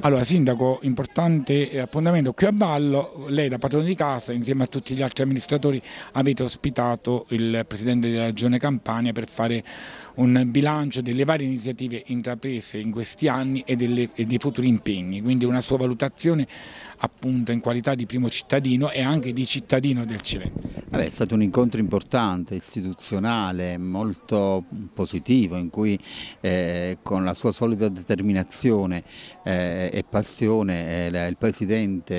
Allora, Sindaco, importante eh, appuntamento qui a Ballo, lei da padrone di casa insieme a tutti gli altri amministratori avete ospitato il Presidente della Regione Campania per fare un bilancio delle varie iniziative intraprese in questi anni e, delle, e dei futuri impegni, quindi una sua valutazione appunto in qualità di primo cittadino e anche di cittadino del Cilento. Vabbè, è stato un incontro importante, istituzionale, molto positivo in cui eh, con la sua solida determinazione eh, e passione eh, il Presidente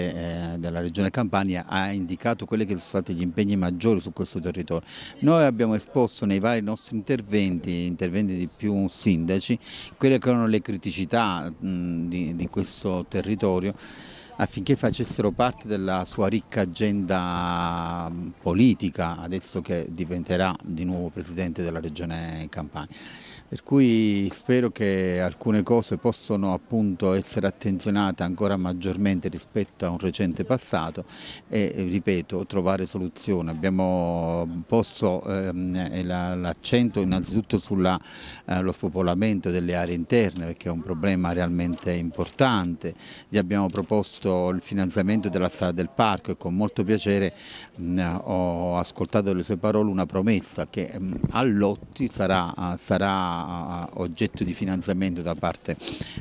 eh, della Regione Campania ha indicato quelli che sono stati gli impegni maggiori su questo territorio. Noi abbiamo esposto nei vari nostri interventi, interventi di più sindaci, quelle che erano le criticità mh, di, di questo territorio affinché facessero parte della sua ricca agenda mm, politica adesso che diventerà di nuovo presidente della regione Campania. Per cui spero che alcune cose possano appunto essere attenzionate ancora maggiormente rispetto a un recente passato e eh, ripeto trovare soluzioni. Abbiamo posto ehm, l'accento innanzitutto sullo eh, spopolamento delle aree interne perché è un problema realmente importante. Gli abbiamo proposto proposto il finanziamento della strada del parco e con molto piacere mh, mm, ho ascoltato le sue parole una promessa che mh, mm, a Lotti sarà, sarà uh, oggetto di finanziamento da parte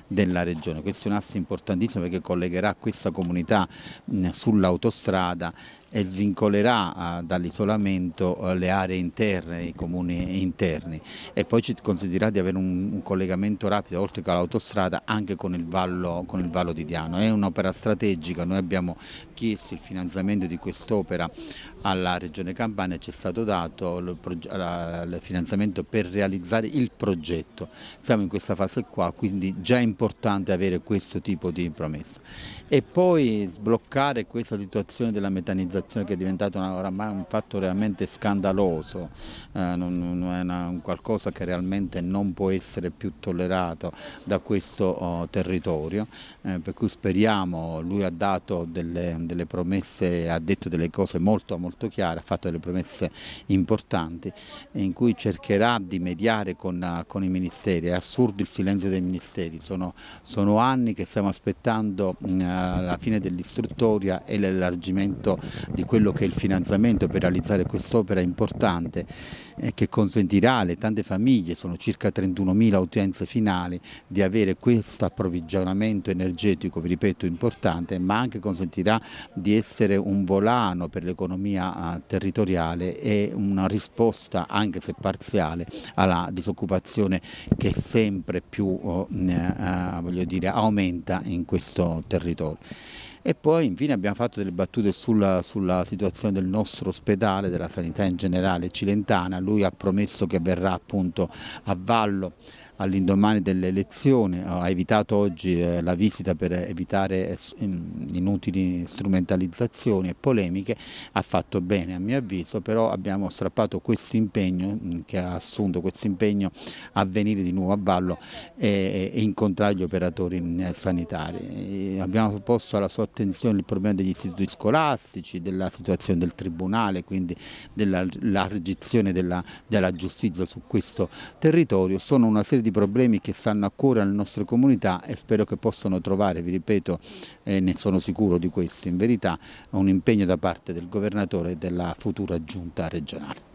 della regione. Questo è un asse importantissimo perché collegherà questa comunità mh, mm, sull'autostrada e svincolerà ah, dall'isolamento eh, le aree interne, i comuni interni e poi ci consentirà di avere un, collegamento rapido oltre che all'autostrada anche con il, vallo, con il, vallo, di Diano. È un'opera strategica, noi abbiamo chiesto il finanziamento di quest'opera alla Regione Campania, ci è stato dato il finanziamento per realizzare il progetto. Siamo in questa fase qua, quindi già è importante avere questo tipo di promessa. E poi sbloccare questa situazione della metanizzazione situazione che è diventata una, oramai un fatto realmente scandaloso, eh, non, non, è una, un qualcosa che realmente non può essere più tollerato da questo oh, territorio, eh, per cui speriamo, lui ha dato delle, delle, promesse, ha detto delle cose molto, molto chiare, ha fatto delle promesse importanti in cui cercherà di mediare con, con i ministeri, è assurdo il silenzio dei ministeri, sono, sono anni che stiamo aspettando mm, la fine dell'istruttoria e l'allargamento di quello che è il finanziamento per realizzare quest'opera importante eh, che consentirà alle tante famiglie, sono circa 31.000 utenze finali, di avere questo approvvigionamento energetico, vi ripeto, importante, ma anche consentirà di essere un volano per l'economia eh, territoriale e una risposta, anche se parziale, alla disoccupazione che sempre più oh, eh, eh, dire, aumenta in questo territorio e poi infine abbiamo fatto delle battute sulla, sulla situazione del nostro ospedale, della sanità in generale cilentana, lui ha promesso che verrà appunto a Vallo all'indomani delle elezioni, ha evitato oggi eh, la visita per evitare inutili strumentalizzazioni e polemiche, ha fatto bene a mio avviso, però abbiamo strappato questo impegno mm, che ha assunto, questo impegno a venire di nuovo a ballo e, incontrare gli operatori mm, sanitari. abbiamo posto alla sua attenzione il problema degli istituti scolastici, della situazione del Tribunale, quindi della della, della giustizia su questo territorio, sono una serie di problemi che stanno a cuore alle nostre comunità e spero che possano trovare, vi ripeto, eh, ne sono sicuro di questo in verità, un impegno da parte del governatore e della futura giunta regionale.